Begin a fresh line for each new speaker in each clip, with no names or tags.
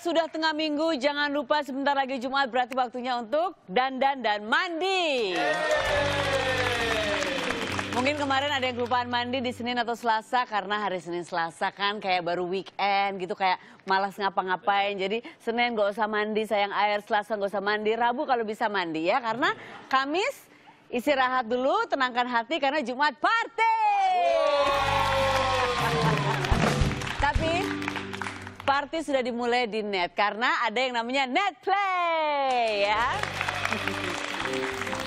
sudah tengah minggu, jangan lupa sebentar lagi Jumat berarti waktunya untuk dandan dan mandi. Mungkin kemarin ada yang kelupaan mandi di Senin atau Selasa karena hari Senin Selasa kan kayak baru weekend gitu kayak malas ngapa-ngapain. Jadi Senin gak usah mandi sayang air, Selasa gak usah mandi, Rabu kalau bisa mandi ya karena Kamis istirahat dulu, tenangkan hati karena Jumat party. Wow. Party sudah dimulai di net karena ada yang namanya netplay ya.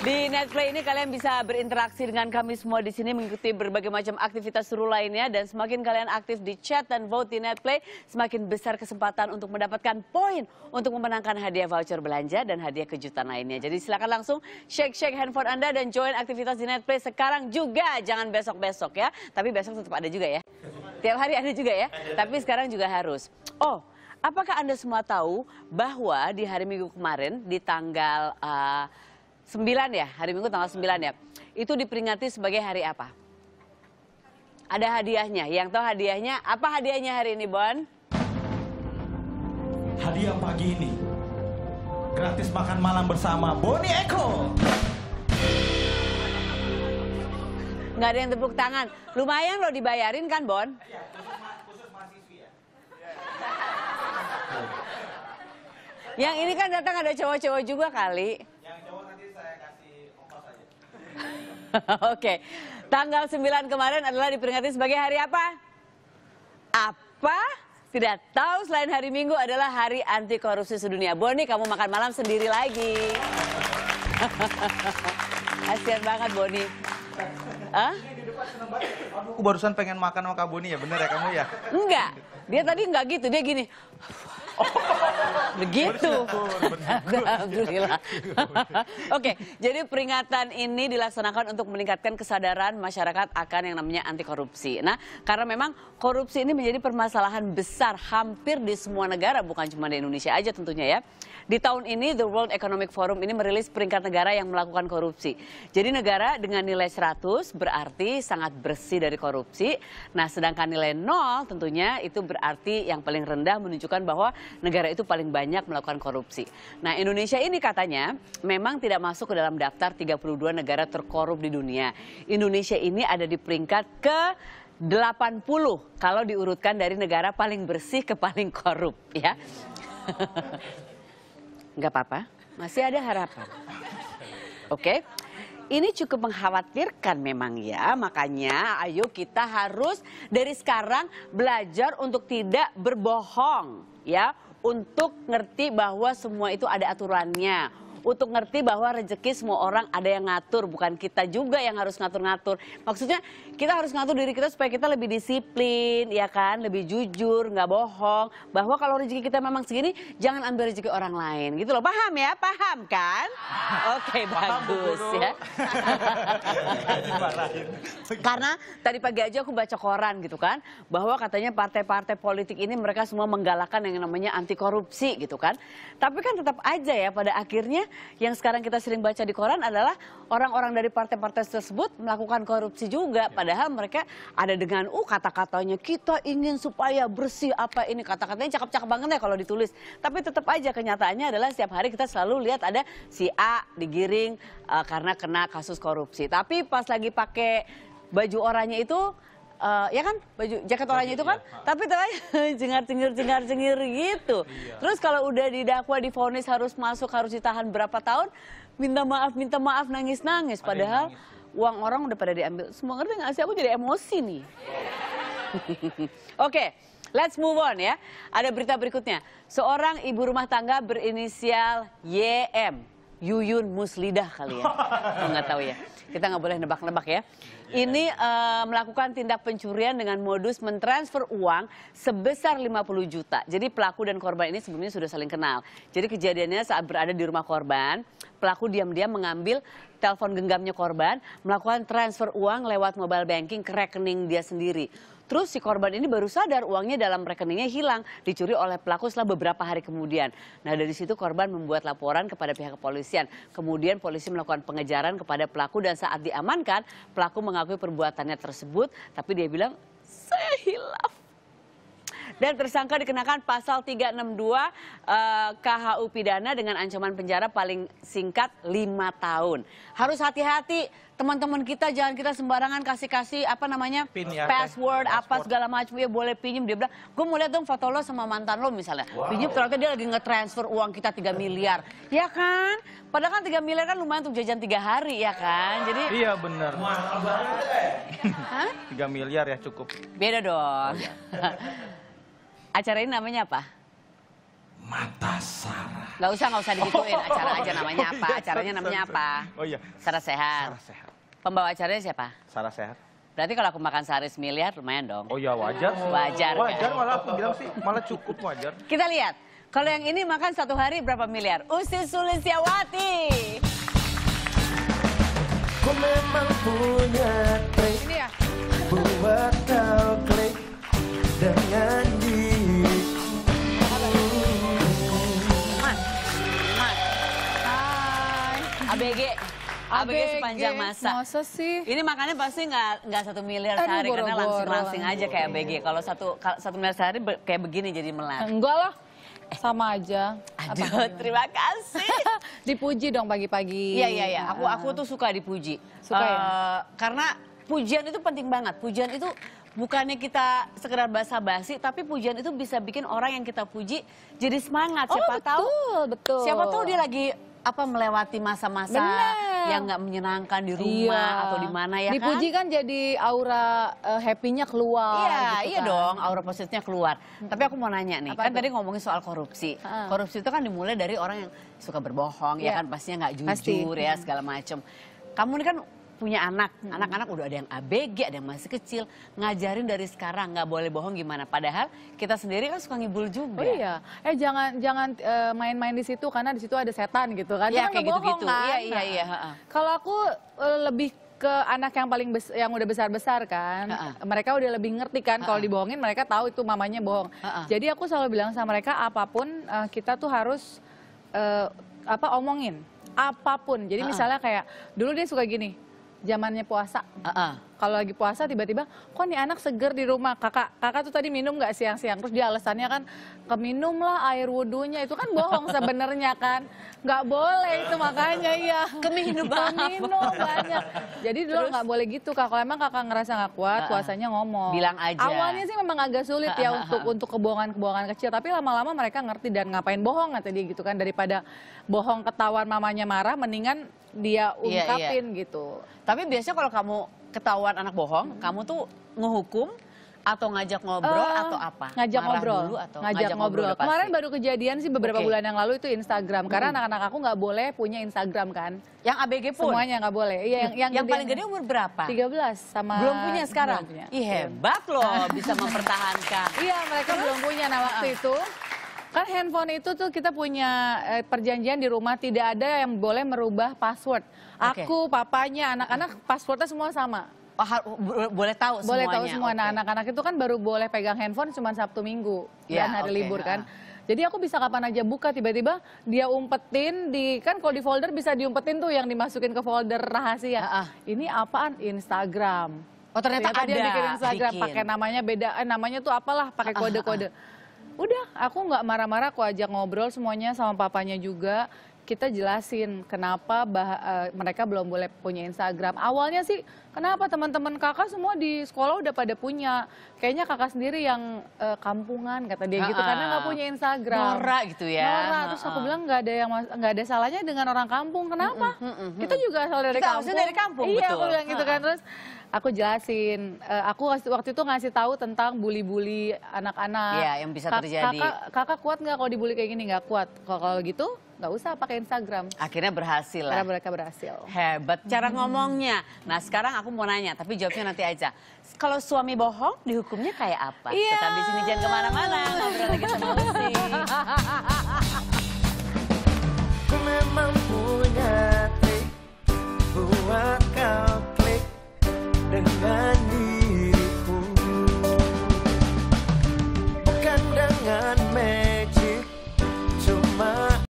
Di Netplay ini kalian bisa berinteraksi dengan kami semua di sini mengikuti berbagai macam aktivitas seru lainnya dan semakin kalian aktif di chat dan vote di Netplay, semakin besar kesempatan untuk mendapatkan poin untuk memenangkan hadiah voucher belanja dan hadiah kejutan lainnya. Jadi silakan langsung shake-shake handphone Anda dan join aktivitas di Netplay sekarang juga, jangan besok-besok ya. Tapi besok tetap ada juga ya. Tiap hari ada juga ya, tapi sekarang juga harus. Oh, apakah Anda semua tahu bahwa di hari Minggu kemarin di tanggal uh, eh, 9 ya, hari Minggu tanggal 9 ya, itu diperingati sebagai hari apa? Ada hadiahnya, yang tahu hadiahnya, apa hadiahnya hari ini Bon?
Hadiah pagi ini, gratis makan malam bersama Boni Eko.
Nggak ada yang tepuk tangan, lumayan loh dibayarin kan Bon? Yang ini kan datang ada cowok-cowok juga kali. Yang cowok nanti saya kasih ongkos aja. Oke. Okay. Tanggal 9 kemarin adalah diperingati sebagai hari apa? Apa? Tidak tahu selain hari Minggu adalah hari anti korupsi sedunia. Boni, kamu makan malam sendiri lagi. Kasihan banget Boni. Hah? Iya,
Aku barusan pengen makan sama Kak Boni ya, bener ya kamu ya?
Enggak, dia tadi enggak gitu, dia gini.
Begitu.
Alhamdulillah. Oke, jadi peringatan ini dilaksanakan untuk meningkatkan kesadaran masyarakat akan yang namanya anti korupsi. Nah, karena memang korupsi ini menjadi permasalahan besar hampir di semua negara, bukan cuma di Indonesia aja tentunya ya. Di tahun ini The World Economic Forum ini merilis peringkat negara yang melakukan korupsi. Jadi negara dengan nilai 100 berarti sangat bersih dari korupsi. Nah, sedangkan nilai 0 tentunya itu berarti yang paling rendah menunjukkan bahwa negara itu paling banyak melakukan korupsi. Nah, Indonesia ini katanya memang tidak masuk ke dalam daftar 32 negara terkorup di dunia. Indonesia ini ada di peringkat ke 80 kalau diurutkan dari negara paling bersih ke paling korup ya. Enggak apa-apa, masih ada harapan. Oke. Okay? ini cukup mengkhawatirkan memang ya. Makanya ayo kita harus dari sekarang belajar untuk tidak berbohong ya. Untuk ngerti bahwa semua itu ada aturannya untuk ngerti bahwa rezeki semua orang ada yang ngatur, bukan kita juga yang harus ngatur-ngatur. Maksudnya kita harus ngatur diri kita supaya kita lebih disiplin, ya kan, lebih jujur, nggak bohong. Bahwa kalau rezeki kita memang segini, jangan ambil rezeki orang lain, gitu loh. Paham ya, paham kan? Oke, okay, bagus ya. Karena tadi pagi aja aku baca koran gitu kan, bahwa katanya partai-partai politik ini mereka semua menggalakkan yang namanya anti korupsi gitu kan. Tapi kan tetap aja ya pada akhirnya yang sekarang kita sering baca di koran adalah orang-orang dari partai-partai tersebut melakukan korupsi juga. Iya. Padahal mereka ada dengan, uh kata-katanya kita ingin supaya bersih apa ini. Kata-katanya cakep-cakep banget ya kalau ditulis. Tapi tetap aja kenyataannya adalah setiap hari kita selalu lihat ada si A digiring uh, karena kena kasus korupsi. Tapi pas lagi pakai baju orangnya itu Uh, ya kan baju jaket oranye itu iya, kan iya, tapi ternyata jengar jengir jengar jengir gitu iya. terus kalau udah didakwa difonis harus masuk harus ditahan berapa tahun minta maaf minta maaf nangis nangis padahal nangis. uang orang udah pada diambil semua ngerti nggak sih aku jadi emosi nih oke okay. Let's move on ya. Ada berita berikutnya. Seorang ibu rumah tangga berinisial YM Yuyun Muslidah kali ya. nggak tahu ya. Kita nggak boleh nebak-nebak ya. Ini uh, melakukan tindak pencurian dengan modus mentransfer uang sebesar 50 juta. Jadi pelaku dan korban ini sebelumnya sudah saling kenal. Jadi kejadiannya saat berada di rumah korban, pelaku diam-diam mengambil telepon genggamnya korban, melakukan transfer uang lewat mobile banking ke rekening dia sendiri. Terus si korban ini baru sadar uangnya dalam rekeningnya hilang, dicuri oleh pelaku setelah beberapa hari kemudian. Nah dari situ korban membuat laporan kepada pihak kepolisian. Kemudian polisi melakukan pengejaran kepada pelaku dan saat diamankan, pelaku mengakui perbuatannya tersebut. Tapi dia bilang, saya hilaf. Dan tersangka dikenakan pasal 362 eh, KHU pidana dengan ancaman penjara paling singkat 5 tahun. Harus hati-hati teman-teman kita jangan kita sembarangan kasih-kasih apa namanya Pin, ya, password, password apa segala macam ya boleh pinjam dia bilang gue mau lihat dong foto lo sama mantan lo misalnya wow. pinjam ternyata dia lagi nge transfer uang kita 3 miliar ya kan padahal kan 3 miliar kan lumayan untuk jajan 3 hari ya kan jadi iya
benar Tiga 3 miliar ya cukup
beda dong oh, iya. Acara ini namanya apa?
Mata Sarah. Gak usah, gak usah dikituin. Oh. Acara aja namanya oh, apa? Iya, acaranya namanya apa? Oh iya.
Sarah Sehat. Sarah Sehat. Pembawa acaranya siapa? Sarah Sehat. Berarti kalau aku makan sehari miliar lumayan dong. Oh iya
wajar. Wajar. Kan? Wajar kan? malah aku bilang sih malah cukup wajar.
Kita lihat. Kalau yang ini makan satu hari berapa miliar? Usi Sulisiawati.
Ini ya. Buat kau
ABG, sepanjang masa. Masa sih? Ini makannya pasti nggak nggak satu miliar Aduh, sehari boro karena langsung langsing aja kayak ABG. Iya. Kalau satu satu miliar sehari kayak begini jadi melar.
Enggak lah. Sama aja. Aduh, terima kasih. dipuji dong pagi-pagi. Iya, iya, iya. Aku aku ah. tuh suka
dipuji. Suka uh, Karena pujian itu penting banget. Pujian itu bukannya kita sekedar basa-basi tapi pujian itu bisa bikin orang yang kita puji jadi semangat siapa oh, betul, tahu
betul siapa tahu dia lagi apa melewati masa-masa yang iya.
nggak menyenangkan di rumah yeah. atau di mana ya Dipuji
kan? kan jadi aura uh, happy-nya keluar. Iya, gitu iya kan. dong, aura
positifnya keluar. Hmm. Tapi aku mau nanya nih, Apa kan itu? tadi ngomongin soal korupsi. Hmm. Korupsi itu kan dimulai dari orang yang suka berbohong, yeah. ya iya. kan pastinya nggak jujur Pasti. ya segala macam. Kamu ini kan punya anak, hmm. anak-anak udah ada yang ABG, ada yang masih kecil, ngajarin dari sekarang nggak boleh bohong gimana. Padahal kita sendiri kan suka ngibul juga. Oh iya,
eh jangan jangan eh, main-main uh, di situ karena di situ ada setan gitu kan. Iya kan kayak gitu-gitu. Kan? Iya iya iya. Nah, kalau aku uh, lebih ke anak yang paling yang udah besar besar kan, uh -uh. mereka udah lebih ngerti kan kalau dibohongin mereka tahu itu mamanya bohong. Uh -uh. Jadi aku selalu bilang sama mereka apapun uh, kita tuh harus uh, apa omongin apapun. Jadi uh -uh. misalnya kayak dulu dia suka gini, zamannya puasa. Uh -uh kalau lagi puasa tiba-tiba kok nih anak seger di rumah kakak kakak tuh tadi minum nggak siang-siang terus dia alasannya kan keminum lah air wudhunya itu kan bohong sebenarnya kan nggak boleh itu makanya iya keminum keminum banyak jadi dulu nggak boleh gitu kak kalau emang kakak ngerasa nggak kuat puasanya ngomong bilang aja awalnya sih memang agak sulit ya untuk untuk kebohongan-kebohongan kecil tapi lama-lama mereka ngerti dan ngapain bohong nggak tadi gitu kan daripada bohong ketahuan mamanya marah mendingan dia ungkapin iya, iya. gitu tapi biasanya kalau kamu ketahuan ketahuan anak bohong, kamu tuh ngehukum atau
ngajak ngobrol uh, atau apa? Ngajak Marah ngobrol dulu atau ngajak, ngajak ngobrol. ngobrol Kemarin baru
kejadian sih beberapa okay. bulan yang lalu itu Instagram karena mm. anak-anak aku nggak boleh punya Instagram kan. Yang ABG pun. Semuanya nggak boleh. Ya, yang yang, yang paling gede umur berapa? 13 sama Belum punya sekarang. Belum punya. Ih, hebat loh iya. bisa mempertahankan.
iya, mereka belum punya nah waktu itu
kan handphone itu tuh kita punya eh, perjanjian di rumah tidak ada yang boleh merubah password. Okay. Aku, papanya, anak-anak passwordnya semua sama. Oh, boleh tahu semuanya. Boleh tahu semua. Okay. Nah, anak-anak itu kan baru boleh pegang handphone cuma Sabtu Minggu yeah, dan hari okay. libur kan. Uh. Jadi aku bisa kapan aja buka tiba-tiba dia umpetin di kan kalau di folder bisa diumpetin tuh yang dimasukin ke folder rahasia. Uh -uh. Ini apaan? Instagram. Oh ternyata, ternyata ada. dia bikin Instagram pakai namanya beda eh, namanya tuh apalah pakai kode-kode. Uh -uh. Udah, aku nggak marah-marah, aku ajak ngobrol semuanya sama papanya juga kita jelasin kenapa bah, uh, mereka belum boleh punya Instagram. Awalnya sih kenapa teman-teman kakak semua di sekolah udah pada punya. Kayaknya kakak sendiri yang uh, kampungan kata dia ha -ha. gitu karena nggak punya Instagram. Nora gitu ya. Nora terus aku bilang nggak ada yang nggak ada salahnya dengan orang kampung. Kenapa? Kita juga asal dari kita kampung. dari kampung. Iya betul. aku bilang gitu kan terus aku jelasin eh, aku waktu itu ngasih tahu tentang bully-bully anak-anak. Iya, yang bisa terjadi. Kakak, kakak kuat nggak kalau dibully kayak gini? Nggak kuat. Kalau gitu nggak usah pakai Instagram. Akhirnya berhasil lah. mereka berhasil.
Hebat cara ngomongnya. Nah sekarang aku mau nanya, tapi jawabnya nanti aja. Kalau suami bohong, dihukumnya kayak apa? Iya. Tetap di sini jangan kemana-mana. Ngobrol lagi sama